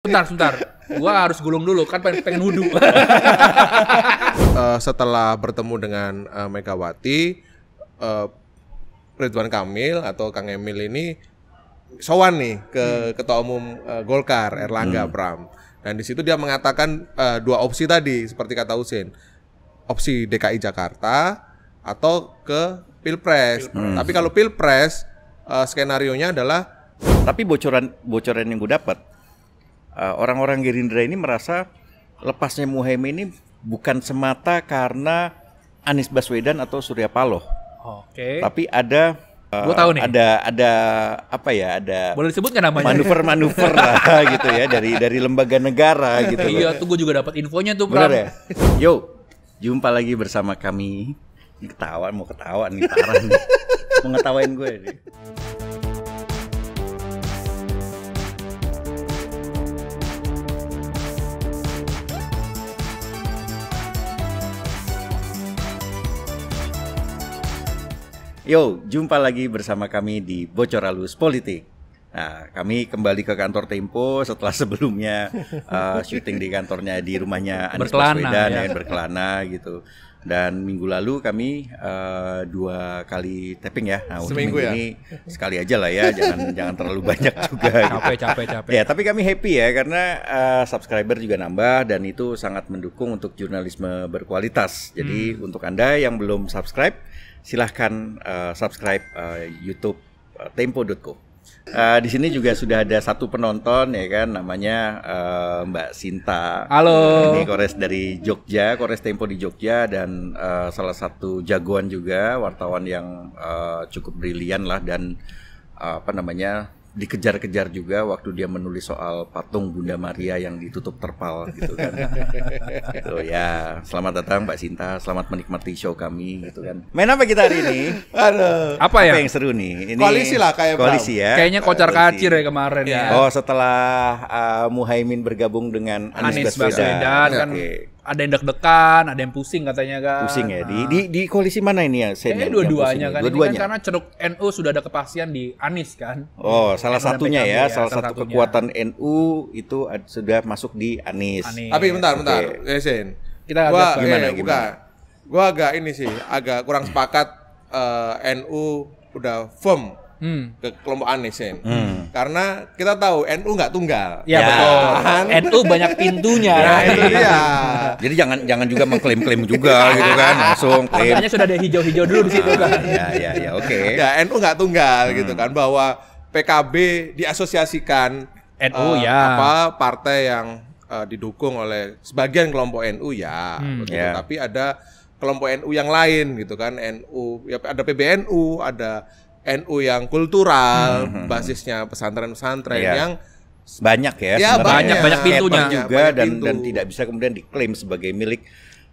Bentar, bentar. Gua harus gulung dulu kan pengen, pengen wudhu. uh, setelah bertemu dengan uh, Megawati, uh, Ridwan Kamil atau Kang Emil ini sowan nih ke hmm. Ketua Umum uh, Golkar Erlangga hmm. Pram. Dan di situ dia mengatakan uh, dua opsi tadi seperti kata Usin, Opsi DKI Jakarta atau ke Pilpres. Hmm. Tapi kalau Pilpres uh, nya adalah tapi bocoran bocoran yang gue dapat Eh, orang-orang Gerindra ini merasa lepasnya Muhaimin ini bukan semata karena Anies Baswedan atau Surya Paloh. Oke. Okay. Tapi ada eh, Gua tahu nih. ada ada apa ya? Ada Boleh disebut nggak namanya? Manuver-manuver lah gitu ya dari dari lembaga negara gitu. Iya, tuh gue juga dapat infonya tuh, Benar ya? Yo, jumpa lagi bersama kami. Ketawa mau ketawa nih parah nih. Mau ngetawain gue nih. Yo, jumpa lagi bersama kami di Bocor Alus Politik. Nah, kami kembali ke kantor Tempo setelah sebelumnya uh, syuting di kantornya di rumahnya Anies berkelana, Baswedan ya. ya yang berkelana gitu. Dan minggu lalu kami uh, dua kali tapping ya. Nah, Seminggu ya. ini sekali aja lah ya, jangan jangan terlalu banyak juga. Gitu. Capek, capek, capek. Ya, tapi kami happy ya karena uh, subscriber juga nambah dan itu sangat mendukung untuk jurnalisme berkualitas. Jadi hmm. untuk anda yang belum subscribe silahkan uh, subscribe uh, YouTube uh, eh, Tempo.co. Uh, di sini juga sudah ada satu penonton ya kan namanya uh, Mbak Sinta. Halo. ini kores dari Jogja, kores Tempo di Jogja dan uh, salah satu jagoan juga wartawan yang uh, cukup brilian lah dan uh, apa namanya dikejar-kejar juga waktu dia menulis soal patung Bunda Maria yang ditutup terpal gitu kan. Gitu ya, selamat datang Mbak Sinta, selamat menikmati show kami gitu kan. Main apa kita hari ini? Aduh. Apa, apa ya? yang seru nih? Ini koalisi lah kayak koalisi ya. Kayaknya kocar eh, kacir ya kemarin ya. ya. Oh, setelah uh, Muhaimin bergabung dengan Anies, Anies Baswedan, Baswedan kan ada yang deg-degan, ada yang pusing katanya kan. Pusing ya. Nah. Di, di di koalisi mana ini ya? saya Kayaknya dua-duanya kan. Dua -duanya. kan karena ceruk NU sudah ada kepastian di Anies kan. Oh, salah NU satunya PKB, ya, ya, salah, salah satu satunya. kekuatan NU itu sudah masuk di Anies. Anies. Tapi bentar, bentar. Okay. Eh, Sen. Kita gua, gimana, eh, gimana? Buka. Gua agak ini sih, agak kurang sepakat uh, eh, NU udah firm hmm. ke kelompok aneh sen hmm. karena kita tahu NU nggak tunggal ya, ya betul kan? NU banyak pintunya ya, iya. jadi jangan jangan juga mengklaim-klaim juga gitu kan langsung klaimnya sudah ada hijau-hijau dulu di situ kan ya ya ya oke okay. ya NU nggak tunggal hmm. gitu kan bahwa PKB diasosiasikan NU uh, eh, ya apa partai yang uh, didukung oleh sebagian kelompok NU ya hmm. gitu. Yeah. tapi ada kelompok NU yang lain gitu kan NU ya ada PBNU ada NU yang kultural, hmm, hmm, hmm. basisnya pesantren-pesantren yeah. yang banyak ya, ya banyak ya. banyak pintunya juga banyak dan pintu. dan tidak bisa kemudian diklaim sebagai milik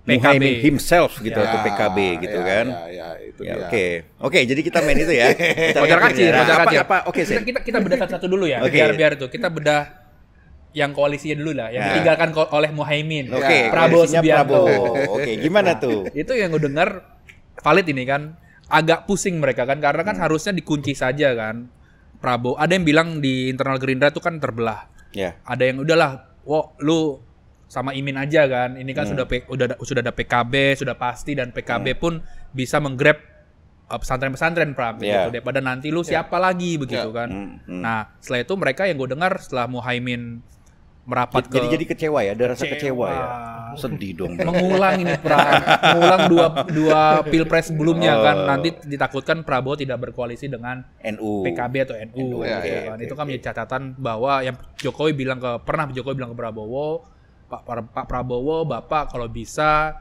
Muhaimin himself gitu ya, atau PKB gitu ya, kan. Ya, ya, itu ya, Oke. Okay. Oke, okay, jadi kita main itu ya. Kita kacir, ya. kacir. Apa, oke, okay, kita, kita kita bedah satu dulu ya. Okay. Biar biar itu. Kita bedah yang koalisinya dulu lah, yang nah. ditinggalkan oleh Muhaimin. Oke, okay, Prabowo Subianto. Prabowo. Oke, okay, gimana nah, tuh? Itu yang gue dengar valid ini kan agak pusing mereka kan karena kan hmm. harusnya dikunci saja kan Prabowo. Ada yang bilang di internal Gerindra itu kan terbelah. Yeah. Ada yang udahlah, wo lu sama Imin aja kan. Ini kan hmm. sudah udah sudah ada PKB, sudah pasti dan PKB hmm. pun bisa menggrab uh, pesantren-pesantren pram yeah. gitu ya. daripada nanti lu yeah. siapa lagi begitu yeah. kan. hmm. -hmm. Nah, setelah itu mereka yang gue dengar setelah Muhaimin merapat jadi, ke jadi jadi kecewa ya ada rasa kecewa, kecewa ya sedih dong mengulang ini perang mengulang dua dua pilpres sebelumnya oh. kan nanti ditakutkan Prabowo tidak berkoalisi dengan NU PKB atau NU, NU gitu ya, ya, ya, ya, itu kan menjadi catatan bahwa yang Jokowi bilang ke pernah Jokowi bilang ke Prabowo Pak, Pak Prabowo Bapak kalau bisa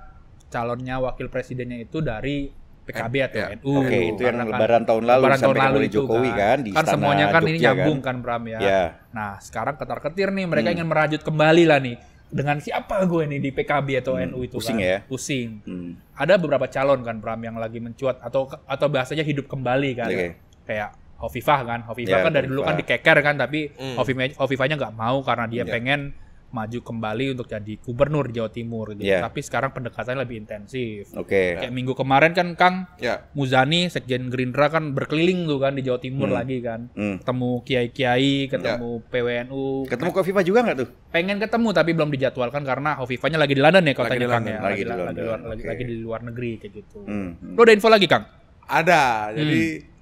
calonnya wakil presidennya itu dari PKB eh, atau ya. NU. Oke, itu yang kan lebaran tahun lalu lebaran tahun lalu itu Jokowi kan, kan di kan semuanya kan Jogja, ini kan. nyambung kan, Bram ya. ya. Nah, sekarang ketar-ketir nih mereka hmm. ingin merajut kembali lah nih dengan siapa gue nih di PKB atau hmm. NU itu pusing kan? ya pusing hmm. ada beberapa calon kan Bram yang lagi mencuat atau atau bahasanya hidup kembali kan okay. kayak Hovifah kan Hovifah ya, kan dari Hovifah. dulu kan dikeker kan tapi hmm. Hovifahnya nggak mau karena dia ya. pengen maju kembali untuk jadi gubernur di Jawa Timur gitu. Yeah. Tapi sekarang pendekatannya lebih intensif. Oke. Okay. Kayak minggu kemarin kan Kang yeah. Muzani Sekjen Gerindra kan berkeliling tuh kan di Jawa Timur hmm. lagi kan. Hmm. Ketemu kiai-kiai, ketemu yeah. PWNU. Ketemu Kofifa juga nggak tuh? Pengen ketemu tapi belum dijadwalkan karena Kofifanya lagi di London ya kalau tadi Kang ya. Lagi, lagi di, London. Lagi, luar, okay. lagi, di luar negeri kayak gitu. hmm. Lo ada info lagi Kang? Ada. Jadi hmm.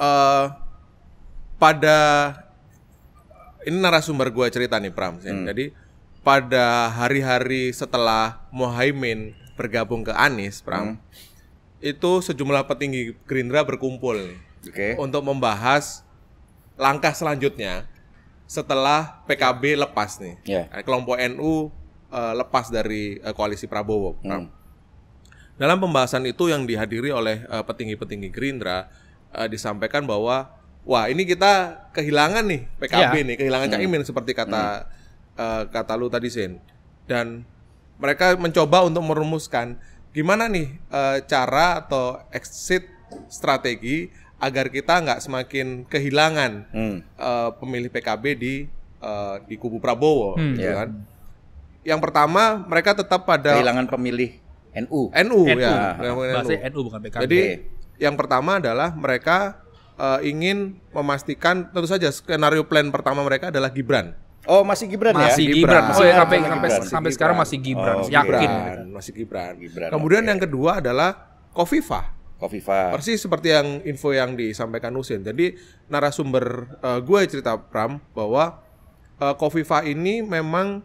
uh, pada ini narasumber gue cerita nih Pram. Hmm. Jadi pada hari-hari setelah Mohaimin bergabung ke Anies, Pram, hmm. itu sejumlah petinggi Gerindra berkumpul okay. untuk membahas langkah selanjutnya setelah PKB lepas nih, yeah. Ya. kelompok NU uh, eh, lepas dari uh, koalisi Prabowo. Hmm. Pram. Hmm. Dalam pembahasan itu yang dihadiri oleh eh, petinggi-petinggi uh, Gerindra uh, disampaikan bahwa wah ini kita kehilangan nih PKB ya. nih, kehilangan hmm. Caimin seperti kata hmm. uh, kata lu tadi Sen. Dan mereka mencoba untuk merumuskan gimana nih uh, cara atau exit strategi agar kita nggak semakin kehilangan hmm. uh, pemilih PKB di uh, di kubu Prabowo, hmm. gitu iya. kan? Yang pertama mereka tetap pada kehilangan pemilih NU. NU, NU. ya. NU. NU. NU bukan PKB. Jadi yang pertama adalah mereka uh, ingin memastikan tentu saja skenario plan pertama mereka adalah Gibran. Oh masih Gibran ya? masih ya? Gibran. Gibran. oh, ya, sampai, sampai, sampai Gibran. sekarang masih Gibran. Oh, Yakin. Masih Gibran. Gibran. Kemudian okay. yang kedua adalah Kofifa. Kofifa. Persis seperti yang info yang disampaikan Usin. Jadi narasumber uh, eh, gue cerita Pram bahwa uh, Kofifa ini memang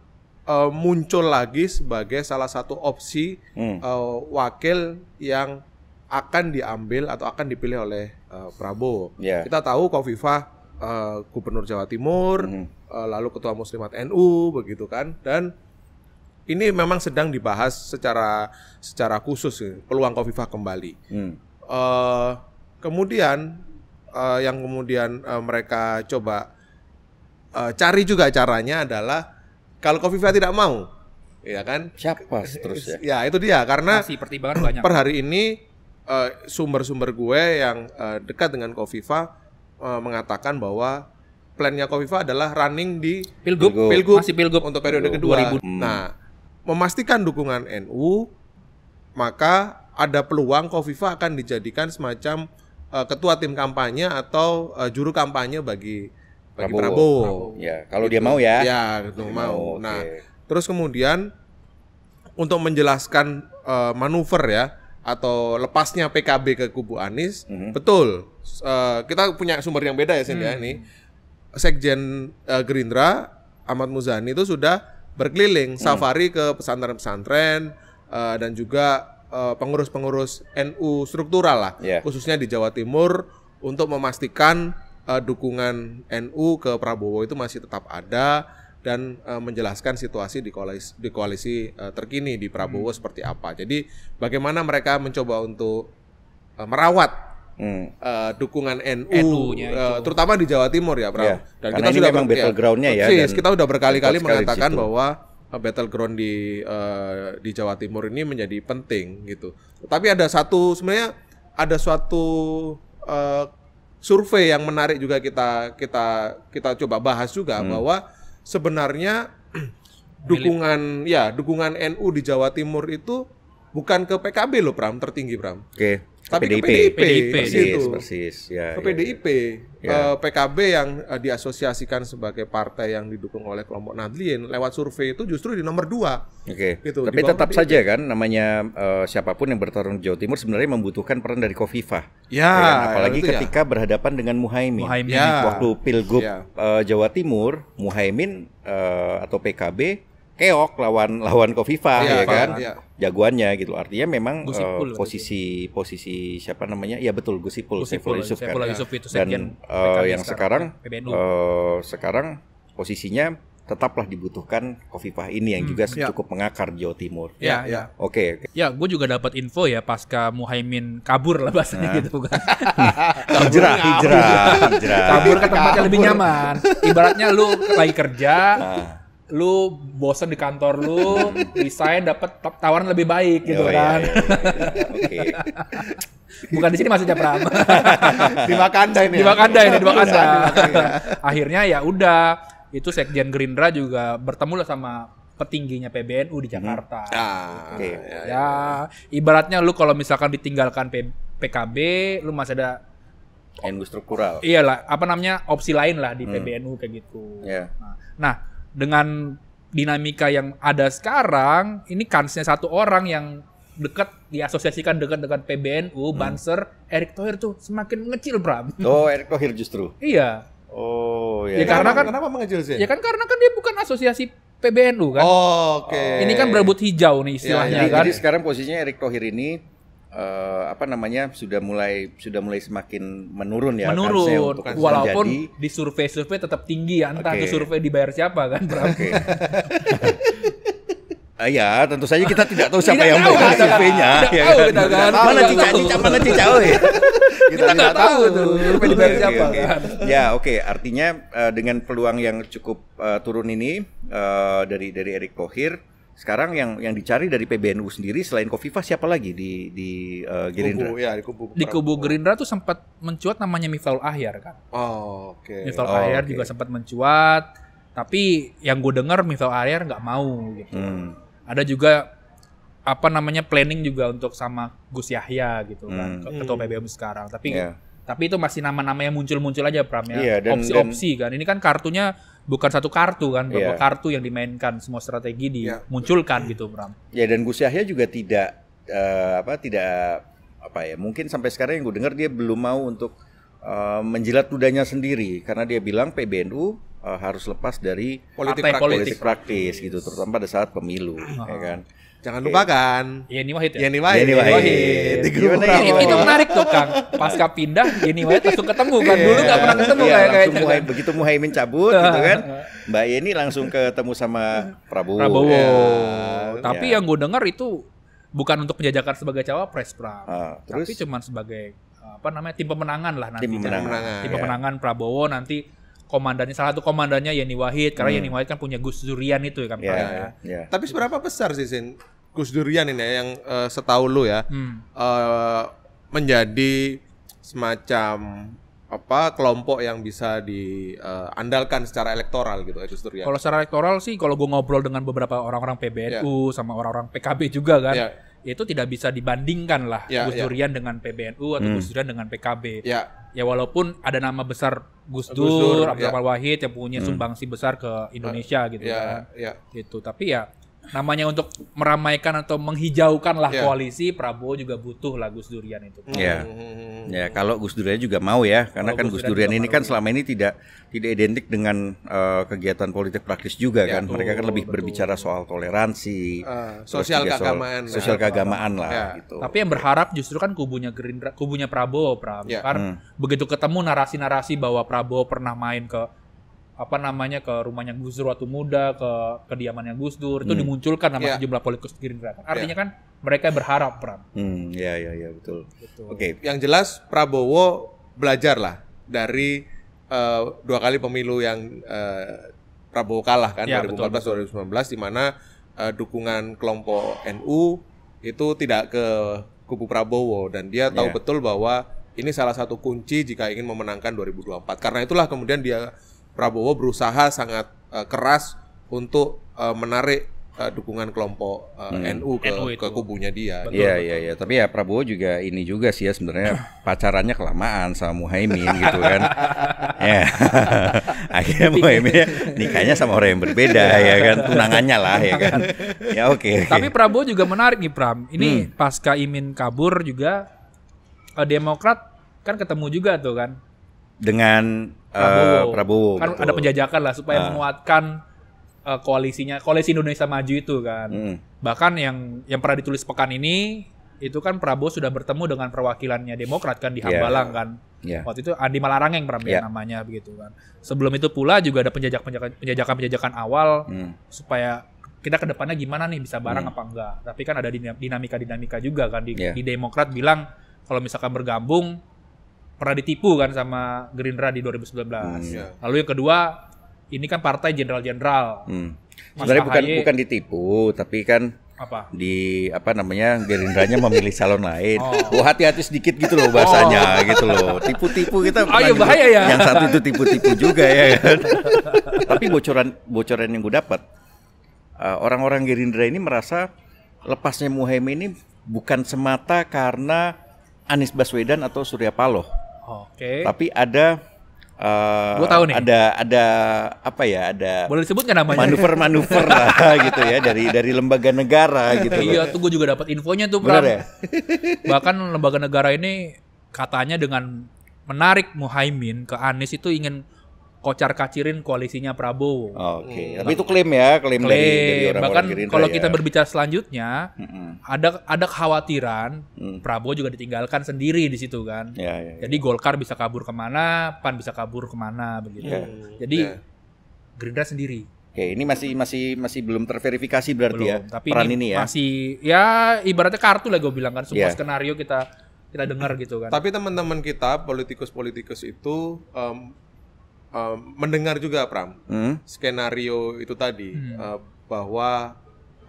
uh, muncul lagi sebagai salah satu opsi hmm. uh, wakil yang akan diambil atau akan dipilih oleh uh, Prabowo. Yeah. Kita tahu Kofifa uh, eh, Gubernur Jawa Timur, mm -hmm. uh, lalu Ketua Muslimat NU begitu kan dan ini memang sedang dibahas secara secara khusus peluang Kofifa kembali. Mm. Uh, kemudian uh, yang kemudian uh, mereka coba uh, cari juga caranya adalah kalau Kofifa tidak mau, ya kan? Siapa seterusnya? ya itu dia karena Per hari ini Eh, sumber-sumber uh, gue yang uh, dekat dengan Kofifa uh, mengatakan bahwa plannya Kofifa adalah running di pilgub, pilgub. pilgub masih pilgub untuk periode kedua. Hmm. Nah, memastikan dukungan NU, maka ada peluang Kofifa akan dijadikan semacam uh, ketua tim kampanye atau uh, juru kampanye bagi bagi Prabowo. Prabowo. Prabowo. Ya, kalau gitu. dia mau ya. Ya, gitu mau. mau. Nah, okay. terus kemudian untuk menjelaskan uh, manuver ya atau lepasnya PKB ke kubu Anies, mm -hmm. betul. Uh, kita punya sumber yang beda ya sih mm ya, -hmm. ini. Sekjen uh, Gerindra Ahmad Muzani itu sudah berkeliling mm -hmm. safari ke pesantren-pesantren uh, dan juga pengurus-pengurus uh, NU struktural lah, yeah. khususnya di Jawa Timur untuk memastikan uh, dukungan NU ke Prabowo itu masih tetap ada dan uh, menjelaskan situasi di koalisi, di koalisi uh, terkini di Prabowo hmm. seperti apa. Jadi bagaimana mereka mencoba untuk uh, merawat hmm. uh, dukungan NU, NU uh, terutama di Jawa Timur ya, Prabowo. Iya. Ya, ya dan kita sudah memang battlegroundnya ya. Sih, kita sudah berkali-kali mengatakan bahwa battleground di uh, di Jawa Timur ini menjadi penting gitu. Tapi ada satu sebenarnya ada suatu uh, survei yang menarik juga kita kita kita coba bahas juga hmm. bahwa sebenarnya dukungan ya dukungan NU di Jawa Timur itu bukan ke PKB loh Pram tertinggi Pram. Oke. Okay tapi PDIP. ke PDIP, PDIP persis, itu. persis. Ya, ke ya, PDIP, ya. Uh, eh, ya. PKB yang uh, diasosiasikan sebagai partai yang didukung oleh kelompok Nadlien lewat survei itu justru di nomor dua. Oke. Okay. Gitu, Tapi tetap PDIP. saja kan namanya uh, siapapun yang bertarung di Jawa Timur sebenarnya membutuhkan peran dari Kofifa. Ya. ya apalagi ya, ketika ya. berhadapan dengan Muhaimin. Muhaimin. Ya. Waktu pilgub ya. uh, Jawa Timur, Muhaimin uh, atau PKB keok lawan lawan Kofifa iya, ya, ya kan ya. jagoannya gitu artinya memang uh, posisi itu. posisi siapa namanya ya betul Gusipul, Gusipul Saifullah Yusuf kan Saifullah Yusuf itu dan uh, yang sekarang PBNU. uh, eh, sekarang posisinya tetaplah dibutuhkan Kofifa ini yang hmm, juga ya. cukup mengakar di Jawa Timur. Ya, ya. ya. ya. Oke. ya, okay. Ya, gue juga dapat info ya pasca Muhaimin kabur lah bahasanya nah. gitu kan. hijrah, hijrah, hijrah. Kabur ke tempat yang lebih nyaman. Ibaratnya lu lagi kerja, nah lu bosen di kantor lu, desain dapat tawaran lebih baik gitu oh, iya, kan. Iya, iya, iya, iya. Oke. Okay. Bukan di sini maksudnya Pram. di Makanda ini. Di Makanda ya? ini, di Makanda. Akhirnya ya udah, itu Sekjen Gerindra juga bertemu lah sama petingginya PBNU di hmm. Jakarta. Hmm. Ah, okay. ya, ya, ibaratnya lu kalau misalkan ditinggalkan PKB, lu masih ada NU iya lah apa namanya opsi lain lah di hmm. PBNU kayak gitu. Yeah. nah, nah dengan dinamika yang ada sekarang, ini kansnya satu orang yang dekat diasosiasikan dekat dengan PBNU, hmm. Banser, Erick Thohir tuh semakin mengecil, Bram. Oh, Erick Thohir justru. iya. Oh, iya. Ya, ya karena kan kenapa mengecil sih? Ya kan karena kan dia bukan asosiasi PBNU kan. Oh, oke. Okay. Ini kan berebut hijau nih istilahnya ya, ya. kan. Jadi sekarang posisinya Erick Thohir ini uh, apa namanya sudah mulai sudah mulai semakin menurun ya menurun untuk kan. walaupun di survei-survei tetap tinggi ya entah okay. itu survei dibayar siapa kan okay. Uh, ah, ya, tentu saja kita tidak tahu siapa yang bayar surveinya. Ya, kita kan. Mana cicak cicak mana cicak oh ya. Kita nggak tahu tuh. Survei dibayar siapa kan. Ya, oke. Artinya uh, dengan peluang yang cukup uh, turun ini uh, dari dari Erick Thohir sekarang yang yang dicari dari PBNU sendiri selain Kofifa siapa lagi di di uh, Gerindra? Kubu, ya, di kubu, di kubu Gerindra tuh sempat mencuat namanya Miftahul Ahyar kan. Oh, oke. Okay. oh, Ahyar okay. juga sempat mencuat, tapi yang gue dengar Miftahul Ahyar nggak mau gitu. Hmm. Ada juga apa namanya planning juga untuk sama Gus Yahya gitu kan, hmm. kan, ketua PBNU sekarang. Tapi yeah tapi itu masih nama-nama yang muncul-muncul aja Pram ya. opsi iya, Opsi-opsi kan. Ini kan kartunya bukan satu kartu kan, beberapa yeah. kartu yang dimainkan, semua strategi dimunculkan iya. yeah. gitu Pram. Ya dan Gus Yahya juga tidak uh, apa tidak apa ya, mungkin sampai sekarang yang gue dengar dia belum mau untuk uh, menjilat ludahnya sendiri karena dia bilang PBNU uh, eh, harus lepas dari politik praktis, politik praktis gitu terutama pada saat pemilu ya kan. Jangan lupa lupakan. Yeni Wahid ya. Yeni Wahid. Yeni Wahid. Wahid. Itu menarik tuh Kang. Pasca pindah Yeni Wahid langsung ketemu kan. Dulu nggak pernah ketemu yeah, kayak kayak Muhai, begitu Muhaimin cabut gitu kan. Mbak Yeni langsung ketemu sama Prabowo. Prabowo. Ya. Tapi ya. yang gue dengar itu bukan untuk penjajakan sebagai cawapres Prabowo Ah, terus? Tapi cuman sebagai apa namanya tim pemenangan lah nanti. Tim pemenangan. Kan? Tim pemenangan ya. Prabowo nanti komandannya salah satu komandannya Yeni Wahid karena hmm. Yeni Wahid kan punya Gus Durian itu iya, ya kan yeah, ya. Yeah. Tapi seberapa besar sih Sin Gus Durian ini ya, yang uh, setahu lu ya hmm. uh, menjadi semacam apa kelompok yang bisa diandalkan eh, uh, secara elektoral gitu ya, Gus Durian. Kalau secara elektoral sih kalau gue ngobrol dengan beberapa orang-orang PBNU yeah. sama orang-orang PKB juga kan. Yeah. Itu tidak bisa dibandingkan lah yeah, Gus yeah. Durian dengan PBNU atau hmm. Gus Durian dengan PKB. Yeah. Ya walaupun ada nama besar Gus Dur, ya. Abdurrahman yeah. Wahid yang punya hmm. sumbangsi besar ke Indonesia uh, gitu yeah, kan. Yeah. Gitu. Tapi ya namanya untuk meramaikan atau menghijaukan lah yeah. koalisi Prabowo juga butuh lah Gus Durian itu. Hmm. Iya, yeah. ya kalau Gus Durian juga mau ya, karena kalau kan Gus Durian, Durian ini kan ya. selama ini tidak tidak identik dengan uh, kegiatan politik praktis juga ya, kan. Betul, Mereka kan lebih oh, betul. berbicara soal toleransi, uh, sosial keagamaan, Sosial sosial keagamaan lah. Ya. Gitu. Tapi yang berharap justru kan kubunya Gerindra, kubunya Prabowo, Prabowo. Ya. Kan hmm. begitu ketemu narasi-narasi bahwa Prabowo pernah main ke apa namanya ke rumahnya Gus Dur waktu muda ke kediamannya Gus Dur itu hmm. dimunculkan nama yeah. sejumlah politikus gerindra ya. artinya yeah. kan mereka berharap Pram hmm ya ya ya betul, betul. oke okay. yang jelas Prabowo belajar lah dari uh, dua kali pemilu yang uh, Prabowo kalah kan ya, 2014 betul. 2019 di mana uh, dukungan kelompok NU itu tidak ke kubu Prabowo dan dia tahu yeah. betul bahwa ini salah satu kunci jika ingin memenangkan 2024 karena itulah kemudian dia Prabowo berusaha sangat uh, keras untuk uh, menarik uh, dukungan kelompok uh, hmm. NU ke, ke kubunya dia. Iya iya iya, tapi ya Prabowo juga ini juga sih ya sebenarnya pacarannya kelamaan sama Muhaimin gitu kan. ya. Akhirnya Muhaimin ya, nikahnya sama orang yang berbeda iya. ya kan, tunangannya lah ya kan. Ya oke. Okay, okay. Tapi Prabowo juga menarik nih Pram. Ini hmm. pasca Imin kabur juga uh, Demokrat kan ketemu juga tuh kan dengan eh, Prabowo. Uh, Prabowo kan ada penjajakan lah supaya uh. menguatkan uh, koalisinya koalisi Indonesia Maju itu kan mm. bahkan yang yang pernah ditulis pekan ini itu kan Prabowo sudah bertemu dengan perwakilannya Demokrat kan di iya. Hambalang yeah. kan yeah. waktu itu Andi Malarangeng pernah yeah. Iya. namanya begitu kan sebelum itu pula juga ada penjajakan penjajakan penjajakan awal mm. supaya kita ke depannya gimana nih bisa bareng mm. apa enggak tapi kan ada dinamika dinamika juga kan di, yeah. di Demokrat bilang kalau misalkan bergabung pernah ditipu kan sama Gerindra di 2019. Hmm, iya. Lalu yang kedua ini kan partai jenderal-jenderal. Hmm. Sebenarnya Sebenarnya bukan bukan ditipu, tapi kan apa di apa namanya Gerindranya memilih calon lain. Oh. hati-hati sedikit gitu loh bahasanya oh. gitu loh. Tipu-tipu kita. Oh iya bahaya ya. Yang satu itu tipu-tipu juga ya kan. tapi bocoran bocoran yang gue dapat uh, orang-orang Gerindra ini merasa lepasnya Muhaimin ini bukan semata karena Anies Baswedan atau Surya Paloh. Oke. Okay. Tapi ada uh, Gua tahu nih. ada ada apa ya? Ada Boleh disebut kan namanya? Manuver-manuver lah gitu ya dari dari lembaga negara gitu. iya, tuh gue juga dapat infonya tuh, Pram. ya? Bahkan lembaga negara ini katanya dengan menarik Muhaimin ke Anies itu ingin kocar kacirin koalisinya Prabowo. Oke, okay. hmm. tapi itu klaim ya, klaim, klaim. dari, dari orang Bahkan orang ya. kalau ya. kita berbicara selanjutnya, hmm. ada ada khawatiran mm. Prabowo juga ditinggalkan sendiri di situ kan. Ya, yeah, ya. Jadi Golkar bisa kabur kemana, Pan bisa kabur kemana begitu. Ya. Jadi yeah. Gerindra sendiri. Oke, ini masih masih masih belum terverifikasi berarti ya, belum, ya. Tapi peran ini, ini ya. Masih ya ibaratnya kartu lah gue bilang kan semua yeah. skenario kita kita dengar gitu kan. Tapi teman-teman kita politikus-politikus itu um, mendengar juga Pram hmm? skenario itu tadi hmm. uh, bahwa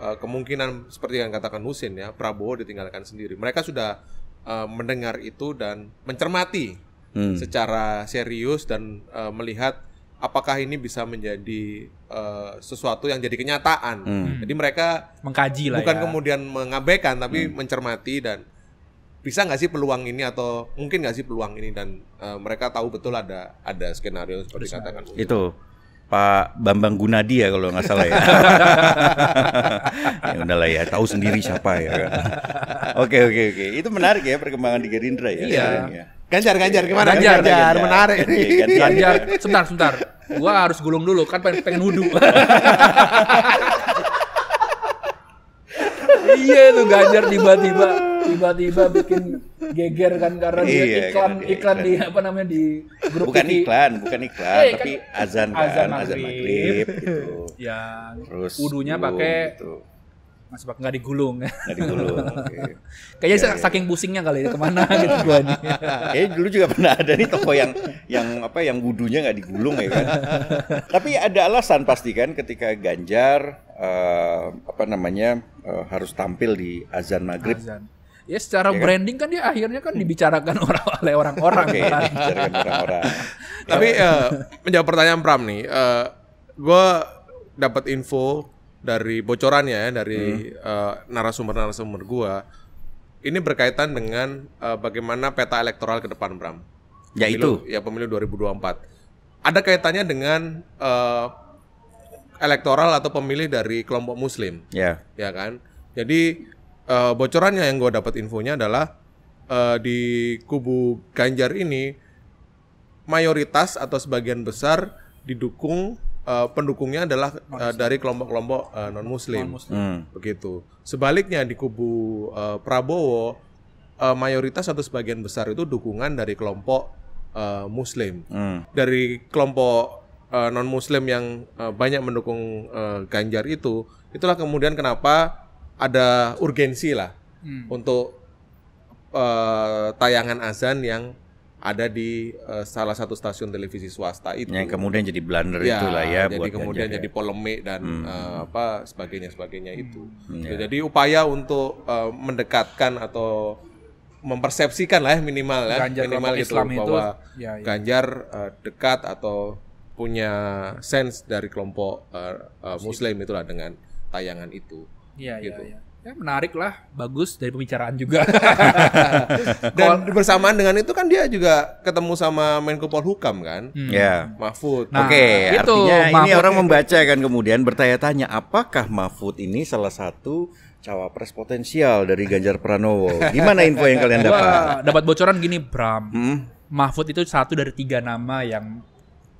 uh, kemungkinan seperti yang katakan Husin ya Prabowo ditinggalkan sendiri. Mereka sudah uh, mendengar itu dan mencermati hmm. secara serius dan uh, melihat apakah ini bisa menjadi uh, sesuatu yang jadi kenyataan. Hmm. hmm. Jadi mereka mengkaji lah bukan ya. kemudian mengabaikan tapi hmm. mencermati dan bisa nggak sih peluang ini atau mungkin nggak sih peluang ini dan uh, mereka tahu betul ada ada skenario seperti Terus, katakan itu Pak Bambang Gunadi ya kalau nggak salah ya. ya udahlah ya, tahu sendiri siapa ya. Oke oke oke, itu menarik ya perkembangan di Gerindra ya. Iya. Ya. Ganjar, Ganjar, iya. gimana? Ganjar, Ganjar, ganjar. menarik. Ganjar, ganjar. ganjar, sebentar, sebentar. Gua harus gulung dulu, kan pengen, pengen wudhu. iya itu Ganjar tiba-tiba tiba-tiba bikin geger kan karena dia iya, iklan dia iklan, iklan di apa namanya di grup bukan TV. iklan bukan iklan eh, tapi kan, azan kan azan maghrib, azan maghrib gitu ya terus udunya uh, pakai gitu. masih pakai nggak digulung nggak digulung okay. kayaknya ya, ya saking ya. pusingnya kali ya kemana gitu gua nih kayaknya dulu juga pernah ada nih toko yang yang apa yang wudunya nggak digulung ya kan tapi ada alasan pasti kan ketika Ganjar uh, apa namanya uh, harus tampil di azan maghrib azan Ya secara ya kan? branding kan? dia akhirnya kan dibicarakan orang oleh orang-orang okay, kan. dibicarakan orang-orang. Tapi uh, menjawab pertanyaan Pram nih, uh, eh, gue dapat info dari bocorannya ya dari hmm. uh, narasumber-narasumber gue. Ini berkaitan dengan uh, bagaimana peta elektoral ke depan Pram. Ya itu. Ya pemilu 2024. Ada kaitannya dengan uh, elektoral atau pemilih dari kelompok muslim. Ya. Ya kan? Jadi uh, bocorannya yang gue dapat infonya adalah uh, di kubu Ganjar ini mayoritas atau sebagian besar didukung uh, pendukungnya adalah uh, dari kelompok-kelompok uh, non Muslim, Hmm. begitu. Sebaliknya di kubu uh, Prabowo uh, mayoritas atau sebagian besar itu dukungan dari kelompok uh, Muslim, hmm. dari kelompok uh, non Muslim yang uh, banyak mendukung uh, Ganjar itu, itulah kemudian kenapa ada urgensi lah hmm. untuk uh, tayangan azan yang ada di uh, salah satu stasiun televisi swasta itu yang kemudian jadi blunder ya, lah ya jadi buat kemudian ya. jadi polemik dan hmm. uh, apa sebagainya sebagainya hmm. itu hmm, ya. ya. jadi upaya untuk uh, mendekatkan atau mempersepsikan lah ya minimal ya Ganjar minimal itu Islam itu, bahwa ya, ya. Ganjar uh, dekat atau punya sense dari kelompok uh, uh, Muslim itulah dengan tayangan itu Iya, iya, gitu. iya, Ya, menarik lah, bagus dari pembicaraan juga. Dan bersamaan dengan itu kan dia juga ketemu sama Menko Polhukam kan? Hmm. Iya. Mahfud. Nah, Oke, okay, itu, artinya Mahfud ini orang itu. membaca kan kemudian bertanya-tanya apakah Mahfud ini salah satu cawapres potensial dari Ganjar Pranowo. Gimana info yang kalian dapat? dapat bocoran gini, Bram. Hmm? Mahfud itu satu dari tiga nama yang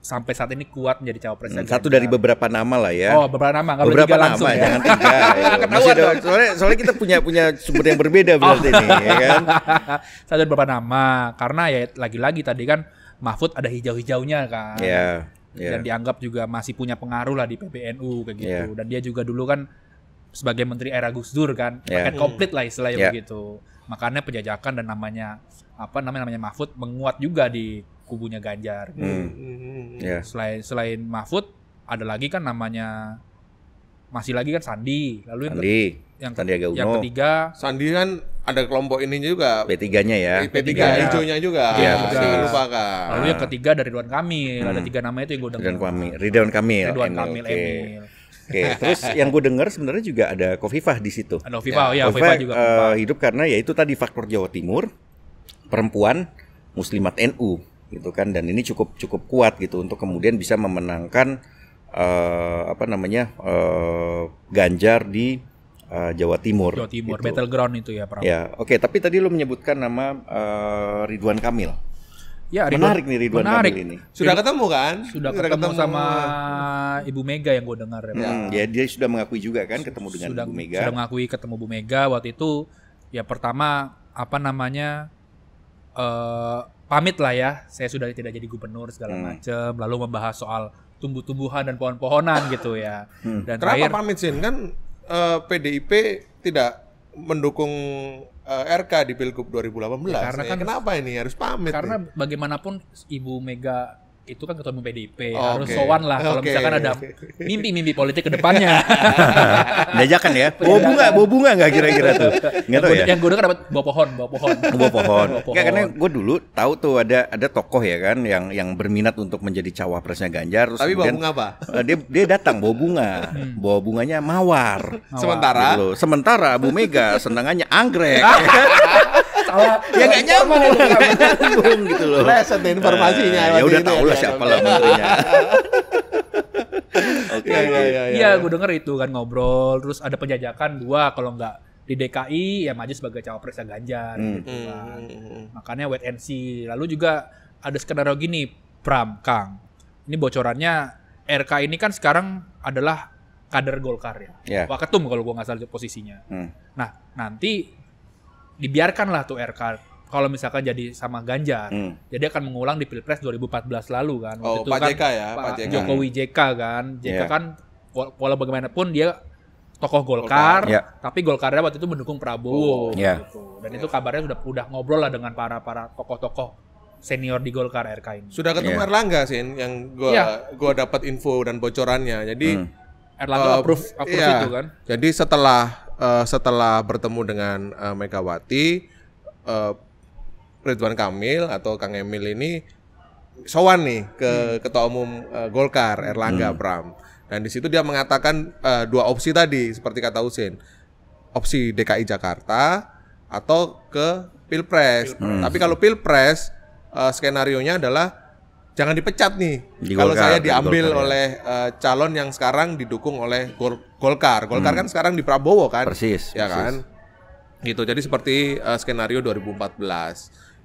sampai saat ini kuat menjadi cawapres Hmm, satu dari beberapa nama lah ya. Oh, beberapa nama, beberapa nama, ya. Jangan tiga. ya. Masih dong. soalnya, soalnya kita punya punya sumber yang berbeda oh. berarti ini, ya kan? satu dari beberapa nama karena ya lagi-lagi tadi kan Mahfud ada hijau-hijaunya kan. Iya. Yeah, yeah. Dan dianggap juga masih punya pengaruh lah di PBNU kayak gitu. Yeah. Dan dia juga dulu kan sebagai menteri era Gus Dur kan yeah. paket hmm. komplit lah istilahnya yeah. begitu makanya penjajakan dan namanya apa namanya namanya Mahfud menguat juga di kubunya Ganjar gitu. hmm. hmm. Yeah. Selain selain Mahfud ada lagi kan namanya masih lagi kan Sandi. Lalu yang Sandi. Ke, yang, Sandiaga Uno. Yang ketiga Sandi kan ada kelompok ini juga. P3-nya ya. P3, P3 hijaunya juga. Iya, lupa kan. Lalu yang ketiga dari Ridwan Kamil, hmm. ada tiga nama itu yang gue dengar. Ridwan Kamil, Ridwan Kamil, Ridwan Kamil, okay. Oke, okay. terus yang gue dengar sebenarnya juga ada Kofifah di situ. Ada Kofifah, ya, ya Kofifah, juga. Uh, hidup karena ya itu tadi faktor Jawa Timur, perempuan, muslimat NU gitu kan dan ini cukup cukup kuat gitu untuk kemudian bisa memenangkan uh, apa namanya uh, Ganjar di uh, Jawa Timur. Jawa Timur, gitu. battleground itu ya Ya, oke. Okay, tapi tadi lo menyebutkan nama uh, Ridwan Kamil. Ya, Ridwan, menarik nih Ridwan menarik. Kamil ini. Sudah ketemu kan? Sudah, ketemu, ketemu sama Ibu Mega yang gue dengar. Ya, hmm, ya dia sudah mengakui juga kan ketemu dengan sudah, Ibu Mega. Sudah mengakui ketemu Bu Mega waktu itu. Ya pertama apa namanya? Uh, pamit lah ya, saya sudah tidak jadi gubernur segala hmm. macam, lalu membahas soal tumbuh-tumbuhan dan pohon-pohonan gitu ya. Hmm. Dan Kenapa terakhir, pamit sih kan uh, eh, PDIP tidak mendukung uh, eh, RK di Pilgub 2018. Ya, karena kan, kenapa ini harus pamit? Karena nih? bagaimanapun Ibu Mega itu kan ketua umum PDIP oh, harus okay. sowan lah kalau okay. misalkan ada mimpi-mimpi politik ke depannya. Diajakan ya. Bawa bunga, bawa bunga nggak kira-kira tuh. Enggak tahu ya. Yang gue dengar dapat bawa pohon, bawa pohon. Bawa pohon. Enggak karena gue dulu tahu tuh ada ada tokoh ya kan yang yang berminat untuk menjadi cawapresnya Ganjar terus Tapi bawa bunga apa? Eh, dia dia datang bawa bunga. Hmm. Bawa bunganya mawar. mawar. Sementara gitu. Sementara Bu Mega senangannya anggrek. salah ya nggak ya, nyambung gitu loh leset nah, informasinya uh, ya udah tahu lah siapa lah menterinya Oke, ya, okay. Ya, iya, ya, ya. gue denger itu kan ngobrol, terus ada penjajakan dua kalau nggak di DKI ya maju sebagai cawapresnya Ganjar hmm. gitu kan. Hmm. hmm, hmm, hmm. Makanya wait and see. Lalu juga ada skenario gini, Pram, Kang. Ini bocorannya RK ini kan sekarang adalah kader Golkar ya. Yeah. Waketum kalau gua nggak salah posisinya. Hmm. Nah, nanti dibiarkanlah tuh RK kalau misalkan jadi sama Ganjar, hmm. jadi akan mengulang di Pilpres 2014 lalu kan. Waktu oh, itu Pak kan, JK ya, Pak, Pak JK. Jokowi JK kan. JK yeah. kan walau bagaimanapun dia tokoh Golkar, Golkar. Yeah. tapi Golkarnya waktu itu mendukung Prabowo oh, yeah. Gitu. Dan itu kabarnya sudah udah ngobrol lah dengan para para tokoh-tokoh senior di Golkar RK ini. Sudah ketemu yeah. Erlangga sih yang gue yeah. gua dapat info dan bocorannya. Jadi hmm. Erlangga uh, approve, approve yeah. itu kan. Jadi setelah uh, setelah bertemu dengan uh, Megawati uh, Ridwan Kamil atau Kang Emil ini sowan nih ke hmm. ketua umum uh, Golkar Erlangga hmm. Bram. dan di situ dia mengatakan uh, dua opsi tadi seperti kata Usin opsi DKI Jakarta atau ke Pilpres. Pilpres. Hmm. Tapi kalau Pilpres uh, skenario nya adalah jangan dipecat nih di kalau saya diambil Golkar, ya. oleh ya. calon yang sekarang didukung oleh Gol Golkar. Golkar hmm. kan sekarang di Prabowo kan? Persis. Ya persis. kan? Gitu. Jadi seperti uh, skenario 2014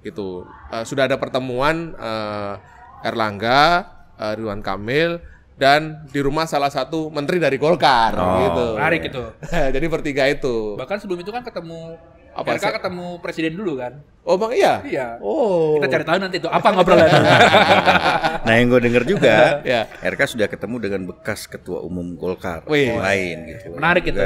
Gitu. uh, sudah ada pertemuan uh, Erlangga, uh, Ridwan Kamil dan di rumah salah satu menteri dari Golkar oh. gitu. Menarik itu. Jadi bertiga itu. Bahkan sebelum itu kan ketemu apa RK ketemu presiden dulu kan? Oh bang iya. Iya. Oh. Kita cari tahu nanti itu apa ngobrolnya. nah yang gue dengar juga, ya. RK sudah ketemu dengan bekas ketua umum Golkar Wih. yang lain gitu. Menarik itu.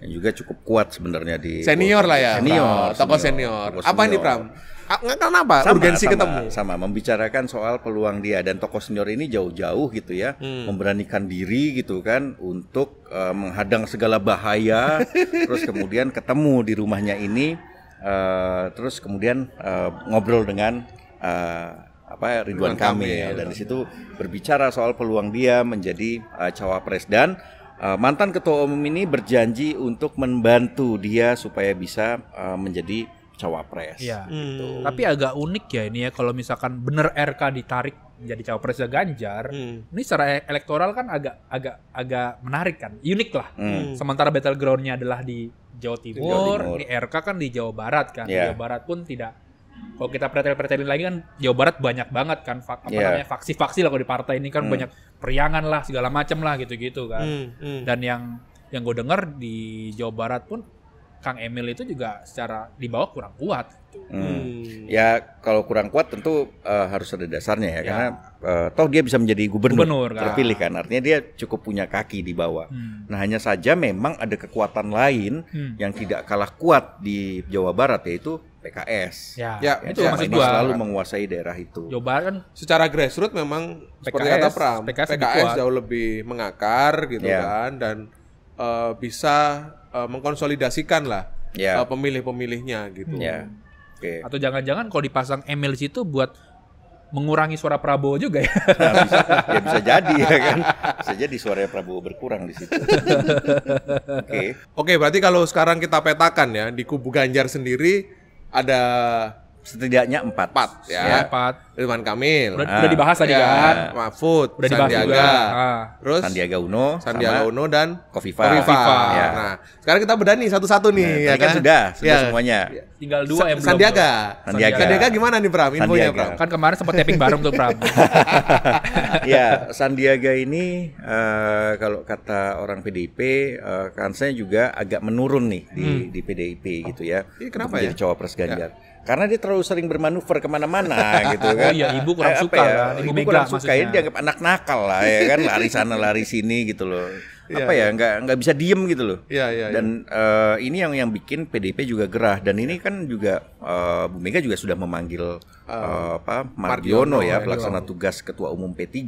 Dan juga cukup kuat sebenarnya di senior Golkar. lah ya. Senior. tokoh senior. senior. senior. Apa ini Pram? Ah, kenapa? Sama, Urgensi sama, ketemu. Sama membicarakan soal peluang dia dan tokoh senior ini jauh-jauh gitu ya, hmm. memberanikan diri gitu kan untuk uh, menghadang segala bahaya. terus kemudian ketemu di rumahnya ini, uh, terus kemudian uh, ngobrol dengan uh, apa Ridwan, Ridwan Kamil ya, dan disitu situ berbicara soal peluang dia menjadi uh, cawapres dan uh, mantan ketua umum ini berjanji untuk membantu dia supaya bisa uh, menjadi cawapres. Iya. Gitu. Hmm. Tapi agak unik ya ini ya kalau misalkan bener RK ditarik jadi cawapresnya Ganjar, hmm. ini secara elektoral kan agak agak agak menarik kan, unik lah. Hmm. hmm. Sementara battlegroundnya adalah di Jawa Timur, Jawa Timur, di RK kan di Jawa Barat kan, yeah. Jawa Barat pun tidak. Kalau kita pretel-pretelin lagi kan Jawa Barat banyak banget kan, apa yeah. namanya faksi-faksi lah kalau di partai ini kan hmm. banyak periangan lah segala macam lah gitu-gitu kan. Hmm. Hmm. Dan yang yang gue dengar di Jawa Barat pun Kang Emil itu juga secara di bawah kurang kuat. Gitu. Hmm. hmm. Ya kalau kurang kuat tentu uh, harus ada dasarnya ya, ya. karena uh, toh dia bisa menjadi gubernur, gubernur kan. terpilih kan, artinya dia cukup punya kaki di bawah. Hmm. Nah hanya saja memang ada kekuatan lain hmm. yang tidak kalah kuat di Jawa Barat yaitu PKS. Ya, ya, itu masih gua. selalu menguasai daerah itu. Jawa Barat kan secara grassroots memang PKS, seperti kata Pram, PKS, PKS, PKS jauh lebih mengakar gitu ya. kan dan uh, bisa uh, mengkonsolidasikan lah yeah. Ya. uh, pemilih-pemilihnya gitu. Yeah. Okay. Atau jangan-jangan kalau dipasang Emil situ buat mengurangi suara Prabowo juga ya? Nah, bisa, ya bisa jadi ya kan. Bisa jadi suara Prabowo berkurang di situ. Oke. Okay. Oke, okay, berarti kalau sekarang kita petakan ya di kubu Ganjar sendiri ada setidaknya empat. Empat ya. ya. Empat. Ridwan Kamil. Udah, ah. udah dibahas tadi ya. kan. Mahfud. Udah Sandiaga. dibahas juga. Ah. Terus Sandiaga Uno. Sandiaga Uno dan Kofifa. Kofifa. Ya. Nah, sekarang kita bedah nih satu-satu nih. Nah, ya kan, kan sudah, sudah ya. semuanya. Tinggal dua Sa yang belum. Sandiaga. Sandiaga. Sandiaga gimana nih Pram? Infonya Pram. Kan kemarin sempat tapping bareng tuh Pram. ya, Sandiaga ini uh, kalau kata orang PDIP uh, eh, kansnya juga agak menurun nih di, hmm. di PDIP gitu ya. Iya, kenapa ya? Jadi cawapres ya. Ganjar. Ya karena dia terlalu sering bermanuver kemana-mana gitu kan. Oh iya, ibu kurang eh, suka ya? kan. Ibu, ibu kurang suka ya. ini dianggap anak nakal lah ya kan, lari sana lari sini gitu loh. Iya, apa ya, ya nggak nggak bisa diem gitu loh. ya, ya, Dan ya. Uh, ini yang yang bikin PDP juga gerah dan ini iya. kan juga uh, Bu Mega juga sudah memanggil uh, apa Mardiono, ya, ya pelaksana tugas Ketua Umum P3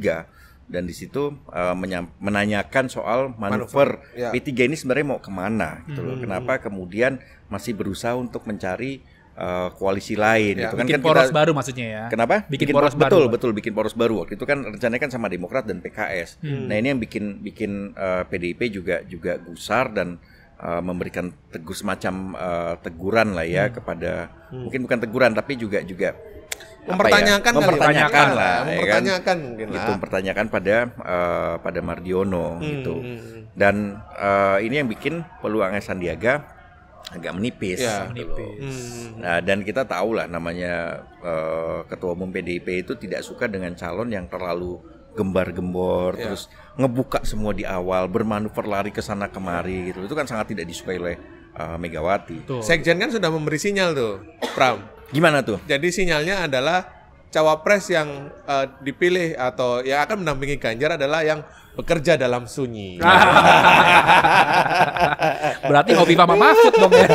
dan di situ uh, menanyakan soal manuver, manuver ya. P3 ini sebenarnya mau kemana gitu loh. Hmm. Kenapa kemudian masih berusaha untuk mencari uh, koalisi lain ya, itu kan bikin kan poros kita, baru maksudnya ya kenapa bikin, bikin poros, poros baru betul betul bikin poros baru waktu itu kan rencananya kan sama Demokrat dan PKS hmm. nah ini yang bikin bikin uh, eh, PDIP juga juga gusar dan uh, memberikan tegur semacam uh, teguran lah ya hmm. kepada hmm. mungkin bukan teguran tapi juga juga mempertanyakan ya? mempertanyakan ya. lah mempertanyakan ya kan? mungkin lah. itu mempertanyakan pada uh, pada Mardiono gitu. hmm. gitu dan uh, ini yang bikin peluangnya Sandiaga agak menipis, ya, menipis. Hmm. Nah, dan kita tahu lah namanya uh, ketua umum PDIP itu tidak suka dengan calon yang terlalu gembar-gembor ya. terus ngebuka semua di awal bermanuver lari ke sana kemari gitu itu kan sangat tidak disukai oleh uh, Megawati. Tuh. Sekjen kan sudah memberi sinyal tuh Pram. Gimana tuh? Jadi sinyalnya adalah cawapres yang uh, dipilih atau yang akan mendampingi Ganjar adalah yang bekerja dalam sunyi. Berarti hobi Mama Mahfud dong ya.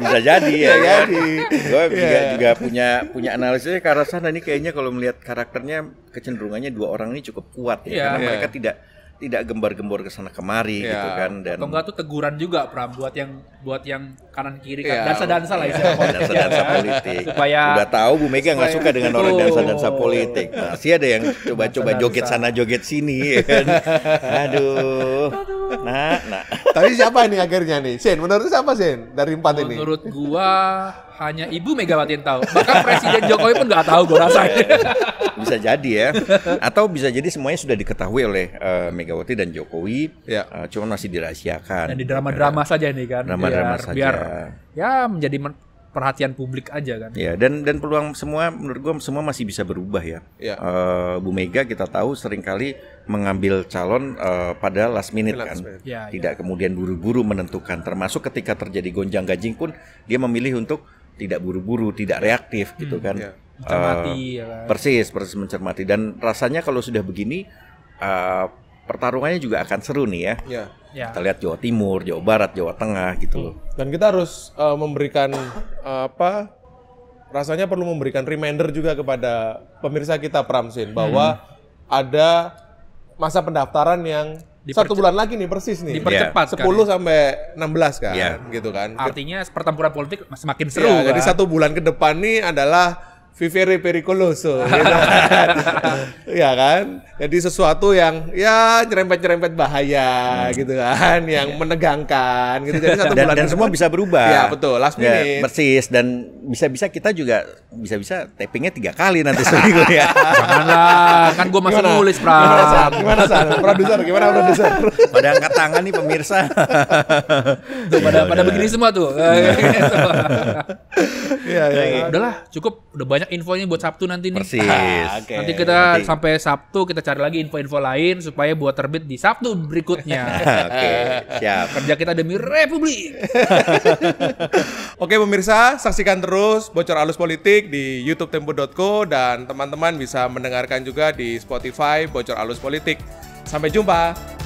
Bisa jadi ya. ya. jadi. Gue yeah. juga, punya punya analisisnya karena sana ini kayaknya kalau melihat karakternya kecenderungannya dua orang ini cukup kuat ya yeah. karena yeah. mereka tidak tidak gembar gembar ke sana kemari ya. gitu kan dan atau enggak tuh teguran juga Pram buat yang buat yang kanan kiri kan ya. dansa-dansa lah iya. istilahnya dansa-dansa iya. politik supaya udah tahu Bu Mega nggak suka dengan orang dansa-dansa politik masih nah, ada yang coba-coba joget sana joget sini ya kan aduh nah nah tapi siapa ini akhirnya nih Sen menurut siapa Sen dari empat menurut ini menurut gua hanya Ibu Megawati yang tahu. Bahkan Presiden Jokowi pun nggak tahu gue rasa. bisa jadi ya. Atau bisa jadi semuanya sudah diketahui oleh uh, Megawati dan Jokowi. Ya. Uh, eh, cuma masih dirahasiakan. Dan di drama-drama saja ini kan. Drama-drama saja. Biar ya menjadi perhatian publik aja kan. Ya dan dan peluang semua menurut gue semua masih bisa berubah ya. ya. Uh, Bu Mega kita tahu seringkali mengambil calon uh, pada last minute last kan. Minute. Ya, Tidak ya. kemudian buru-buru menentukan termasuk ketika terjadi gonjang-ganjing pun dia memilih untuk tidak buru-buru, tidak reaktif hmm, gitu kan. Ya. Mencermati uh, ya kan. Persis, persis mencermati dan rasanya kalau sudah begini uh, pertarungannya juga akan seru nih ya. ya. ya. Kita lihat Jawa Timur, Jawa Barat, Jawa Tengah gitu hmm. loh. Dan kita harus uh, memberikan uh, apa? Rasanya perlu memberikan reminder juga kepada pemirsa kita Pramsin bahwa hmm. ada masa pendaftaran yang satu bulan lagi nih persis nih. Dipercepat. Iya. Kan. Sepuluh kan? sampai enam belas kan, yeah. gitu kan. Artinya pertempuran politik semakin iya, seru. Yeah, kan? Jadi satu bulan ke depan nih adalah vivere pericoloso gitu ya kan jadi sesuatu yang ya nyerempet-nyerempet bahaya hmm. gitu kan yang iya. menegangkan gitu jadi satu dan, bulan dan semua kan bisa berubah ya betul last ya, minute ya, persis dan bisa-bisa kita juga bisa-bisa tapingnya tiga kali nanti seminggu ya mana kan gue masih gimana? nulis pra gimana san gimana produser gimana produser pada angkat tangan nih pemirsa tuh pada ya, pada iya. begini semua tuh ya, ya, iya, ya. udahlah cukup udah banyak infonya buat Sabtu nanti nih. Persis. Nah, ah, okay. Nanti kita nanti. sampai Sabtu kita cari lagi info-info lain supaya buat terbit di Sabtu berikutnya. Oke, okay. siap. Kerja kita demi Republik. Oke, pemirsa, saksikan terus Bocor Alus Politik di YouTube Tempo.co dan teman-teman bisa mendengarkan juga di Spotify Bocor Alus Politik. Sampai jumpa.